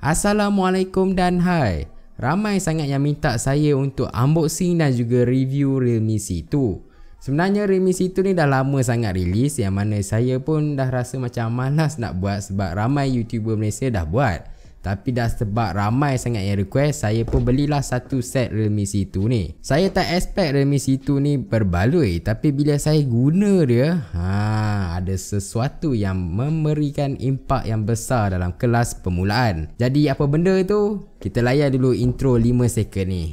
Assalamualaikum dan hai Ramai sangat yang minta saya untuk unboxing dan juga review Realme C2 Sebenarnya Realme C2 ni dah lama sangat rilis Yang mana saya pun dah rasa macam malas nak buat Sebab ramai YouTuber Malaysia dah buat tapi dah sebab ramai sangat yang request Saya pun belilah satu set Realme C2 ni Saya tak expect Realme C2 ni berbaloi Tapi bila saya guna dia ha, Ada sesuatu yang memberikan impak yang besar dalam kelas permulaan Jadi apa benda tu? Kita layar dulu intro 5 second ni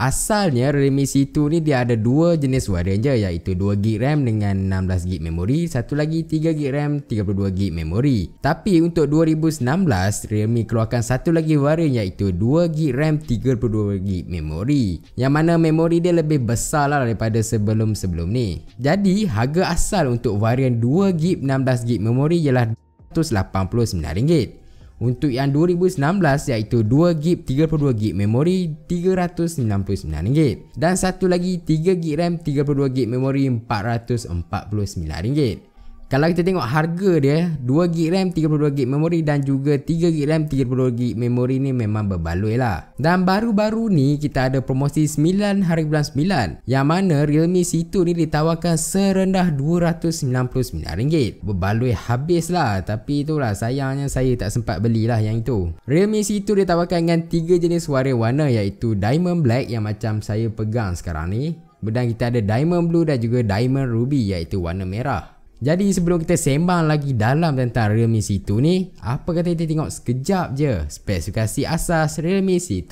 Asalnya Realme C2 ni dia ada dua jenis varian je iaitu 2GB RAM dengan 16GB memori, satu lagi 3GB RAM 32GB memori. Tapi untuk 2016, Realme keluarkan satu lagi varian iaitu 2GB RAM 32GB memori. Yang mana memori dia lebih besar lah daripada sebelum-sebelum ni. Jadi harga asal untuk varian 2GB 16GB memori ialah RM189. Untuk yang 2019, iaitu 2GB 32GB memori RM399 dan satu lagi 3GB RAM 32GB memori RM449. Kalau kita tengok harga dia 2GB RAM 32GB memori dan juga 3GB RAM 32GB memori ni memang berbaloi lah Dan baru-baru ni kita ada promosi 9 hari bulan 9 Yang mana Realme C2 ni ditawarkan serendah RM299 Berbaloi habis lah tapi itulah sayangnya saya tak sempat belilah yang itu Realme C2 ditawarkan dengan 3 jenis warna warna iaitu Diamond Black yang macam saya pegang sekarang ni Kemudian kita ada Diamond Blue dan juga Diamond Ruby iaitu warna merah jadi sebelum kita sembang lagi dalam tentang Realme C2 ni, apa kata kita tengok sekejap je spesifikasi asas Realme C2.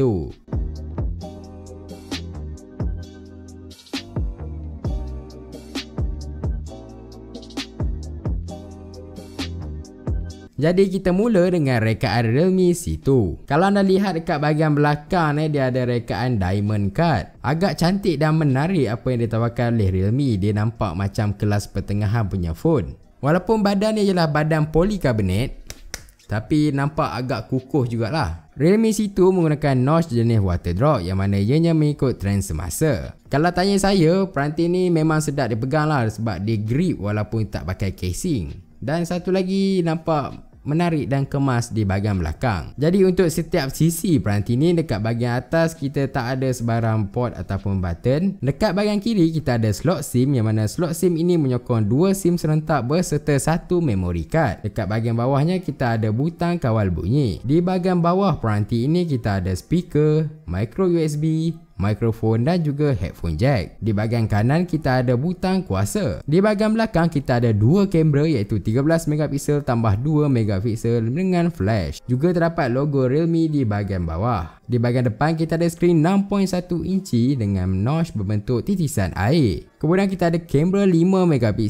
Jadi kita mula dengan rekaan Realme C2. Kalau anda lihat dekat bahagian belakang ni dia ada rekaan Diamond Card. Agak cantik dan menarik apa yang ditawarkan oleh Realme. Dia nampak macam kelas pertengahan punya phone. Walaupun badan dia ialah badan polikarbonat tapi nampak agak kukuh jugalah. Realme C2 menggunakan notch jenis waterdrop yang mana ianya mengikut trend semasa. Kalau tanya saya, peranti ni memang sedap dipegang lah sebab dia grip walaupun tak pakai casing. Dan satu lagi nampak menarik dan kemas di bahagian belakang. Jadi untuk setiap sisi peranti ni dekat bahagian atas kita tak ada sebarang port ataupun button. Dekat bahagian kiri kita ada slot SIM yang mana slot SIM ini menyokong dua SIM serentak berserta satu memory card. Dekat bahagian bawahnya kita ada butang kawal bunyi. Di bahagian bawah peranti ini kita ada speaker, micro USB, mikrofon dan juga headphone jack. Di bahagian kanan kita ada butang kuasa. Di bahagian belakang kita ada dua kamera iaitu 13MP tambah 2MP dengan flash. Juga terdapat logo Realme di bahagian bawah. Di bahagian depan kita ada skrin 6.1 inci dengan notch berbentuk titisan air. Kemudian kita ada kamera 5MP,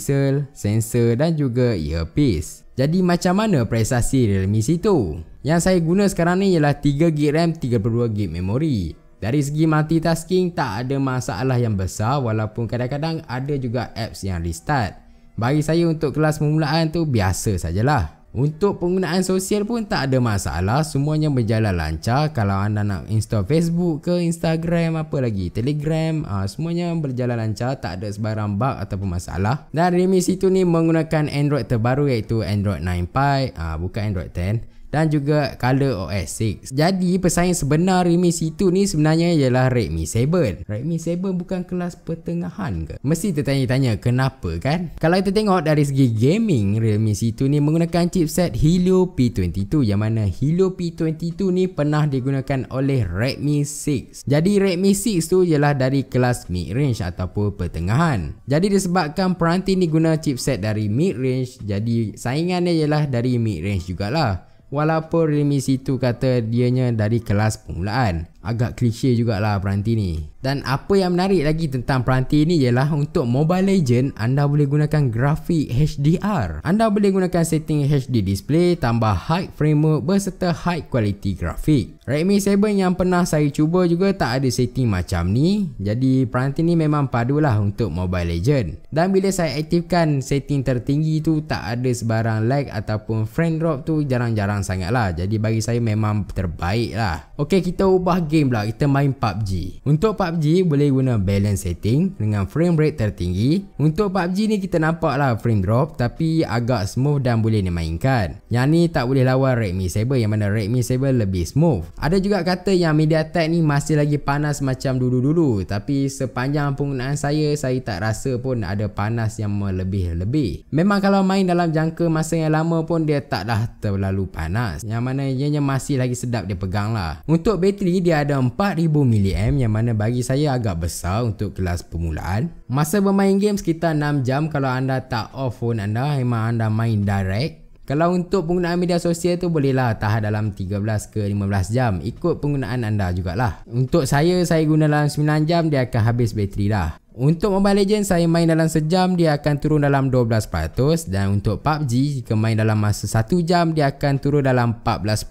sensor dan juga earpiece. Jadi macam mana prestasi Realme situ? Yang saya guna sekarang ni ialah 3GB RAM 32GB memori. Dari segi multitasking tak ada masalah yang besar walaupun kadang-kadang ada juga apps yang restart. Bagi saya untuk kelas permulaan tu biasa sajalah. Untuk penggunaan sosial pun tak ada masalah, semuanya berjalan lancar. Kalau anda nak install Facebook ke Instagram apa lagi, Telegram, aa, ah, semuanya berjalan lancar, tak ada sebarang bug ataupun masalah. Dan Realme situ ni menggunakan Android terbaru iaitu Android 9 Pie, aa, bukan Android 10 dan juga color OS 6. Jadi pesaing sebenar Redmi C2 ni sebenarnya ialah Redmi 7. Redmi 7 bukan kelas pertengahan ke? Mesti tertanya-tanya kenapa kan? Kalau kita tengok dari segi gaming, Redmi C2 ni menggunakan chipset Helio P22 yang mana Helio P22 ni pernah digunakan oleh Redmi 6. Jadi Redmi 6 tu ialah dari kelas mid-range ataupun pertengahan. Jadi disebabkan peranti ni guna chipset dari mid-range, jadi saingannya ialah dari mid-range jugalah walaupun remisi itu kata dianya dari kelas permulaan agak klise jugalah peranti ni. Dan apa yang menarik lagi tentang peranti ni ialah untuk Mobile Legend anda boleh gunakan grafik HDR. Anda boleh gunakan setting HD display tambah high frame rate berserta high quality grafik. Redmi 7 yang pernah saya cuba juga tak ada setting macam ni. Jadi peranti ni memang padulah untuk Mobile Legend. Dan bila saya aktifkan setting tertinggi tu tak ada sebarang lag ataupun frame drop tu jarang-jarang sangat lah. Jadi bagi saya memang terbaik lah. Okey kita ubah game mungkin pula kita main PUBG. Untuk PUBG boleh guna balance setting dengan frame rate tertinggi. Untuk PUBG ni kita nampak lah frame drop tapi agak smooth dan boleh dimainkan. Yang ni tak boleh lawan Redmi 7 yang mana Redmi 7 lebih smooth. Ada juga kata yang MediaTek ni masih lagi panas macam dulu-dulu tapi sepanjang penggunaan saya saya tak rasa pun ada panas yang melebih-lebih. Memang kalau main dalam jangka masa yang lama pun dia tak dah terlalu panas. Yang mana ianya masih lagi sedap dia pegang lah. Untuk bateri dia ada 4000 mAh yang mana bagi saya agak besar untuk kelas permulaan. Masa bermain game sekitar 6 jam kalau anda tak off phone anda, memang anda main direct. Kalau untuk penggunaan media sosial tu bolehlah tahan dalam 13 ke 15 jam ikut penggunaan anda jugalah. Untuk saya, saya guna dalam 9 jam dia akan habis bateri dah. Untuk Mobile Legends saya main dalam sejam dia akan turun dalam 12% dan untuk PUBG jika main dalam masa satu jam dia akan turun dalam 14%.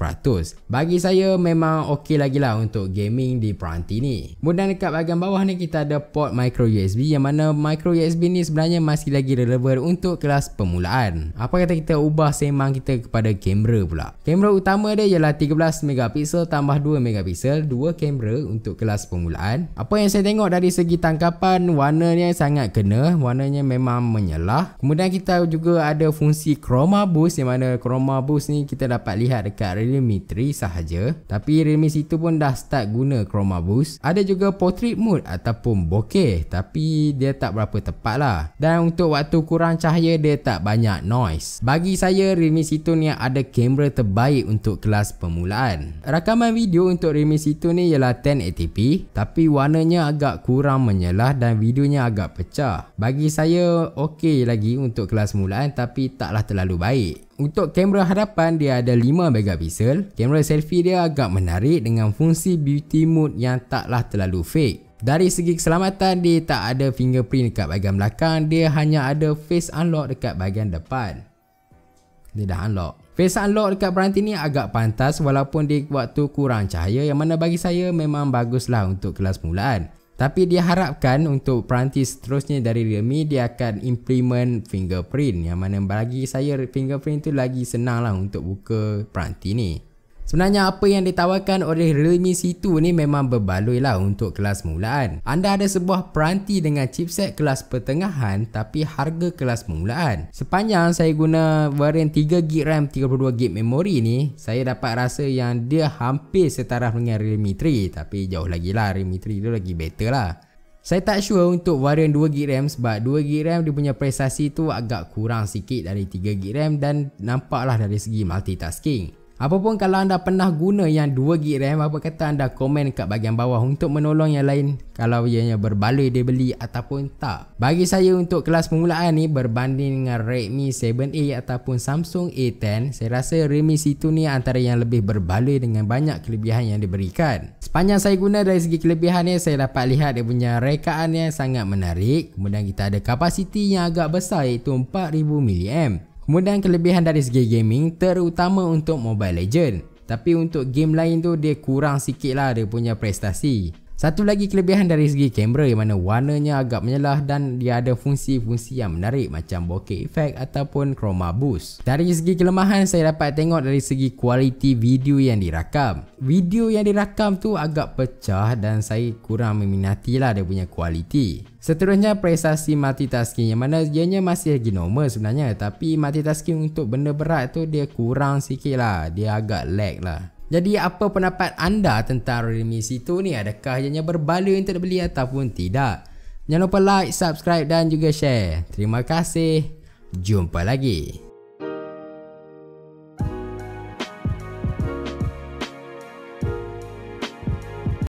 Bagi saya memang okey lagi lah untuk gaming di peranti ni. Kemudian dekat bahagian bawah ni kita ada port micro USB yang mana micro USB ni sebenarnya masih lagi relevan untuk kelas permulaan. Apa kata kita ubah semang kita kepada kamera pula. Kamera utama dia ialah 13MP tambah 2MP, dua kamera untuk kelas permulaan. Apa yang saya tengok dari segi tangkapan warnanya sangat kena warnanya memang menyelah kemudian kita juga ada fungsi chroma boost yang mana chroma boost ni kita dapat lihat dekat realme 3 sahaja tapi realme situ pun dah start guna chroma boost ada juga portrait mode ataupun bokeh tapi dia tak berapa tepat lah dan untuk waktu kurang cahaya dia tak banyak noise bagi saya realme situ ni ada kamera terbaik untuk kelas permulaan rakaman video untuk realme situ ni ialah 1080p tapi warnanya agak kurang menyelah dan video videonya agak pecah. Bagi saya okey lagi untuk kelas mulaan tapi taklah terlalu baik. Untuk kamera hadapan dia ada 5 megapixel. Kamera selfie dia agak menarik dengan fungsi beauty mode yang taklah terlalu fake. Dari segi keselamatan dia tak ada fingerprint dekat bahagian belakang, dia hanya ada face unlock dekat bahagian depan. Dia dah unlock. Face unlock dekat peranti ni agak pantas walaupun di waktu kurang cahaya yang mana bagi saya memang baguslah untuk kelas mulaan. Tapi dia harapkan untuk peranti seterusnya dari Realme dia akan implement fingerprint yang mana bagi saya fingerprint tu lagi senang lah untuk buka peranti ni. Sebenarnya apa yang ditawarkan oleh Realme C2 ni memang berbaloi lah untuk kelas permulaan. Anda ada sebuah peranti dengan chipset kelas pertengahan tapi harga kelas permulaan. Sepanjang saya guna varian 3GB RAM 32GB memori ni, saya dapat rasa yang dia hampir setara dengan Realme 3 tapi jauh lagi lah Realme 3 tu lagi better lah. Saya tak sure untuk varian 2GB RAM sebab 2GB RAM dia punya prestasi tu agak kurang sikit dari 3GB RAM dan nampaklah dari segi multitasking. Apa pun kalau anda pernah guna yang 2GB RAM Apa kata anda komen kat bahagian bawah Untuk menolong yang lain Kalau ianya berbaloi dia beli ataupun tak Bagi saya untuk kelas permulaan ni Berbanding dengan Redmi 7A ataupun Samsung A10 Saya rasa Redmi C2 ni antara yang lebih berbaloi Dengan banyak kelebihan yang diberikan Sepanjang saya guna dari segi kelebihan ni Saya dapat lihat dia punya rekaan yang sangat menarik Kemudian kita ada kapasiti yang agak besar Iaitu 4000mAh Kemudian kelebihan dari segi gaming terutama untuk Mobile Legend. Tapi untuk game lain tu dia kurang sikit lah dia punya prestasi. Satu lagi kelebihan dari segi kamera yang mana warnanya agak menyelah dan dia ada fungsi-fungsi yang menarik macam bokeh effect ataupun chroma boost. Dari segi kelemahan saya dapat tengok dari segi kualiti video yang dirakam. Video yang dirakam tu agak pecah dan saya kurang meminati lah dia punya kualiti. Seterusnya prestasi multitasking yang mana ianya masih lagi normal sebenarnya tapi multitasking untuk benda berat tu dia kurang sikit lah. Dia agak lag lah. Jadi apa pendapat anda tentang Realme C2 ni? Adakah ianya berbaloi untuk dibeli ataupun tidak? Jangan lupa like, subscribe dan juga share. Terima kasih. Jumpa lagi.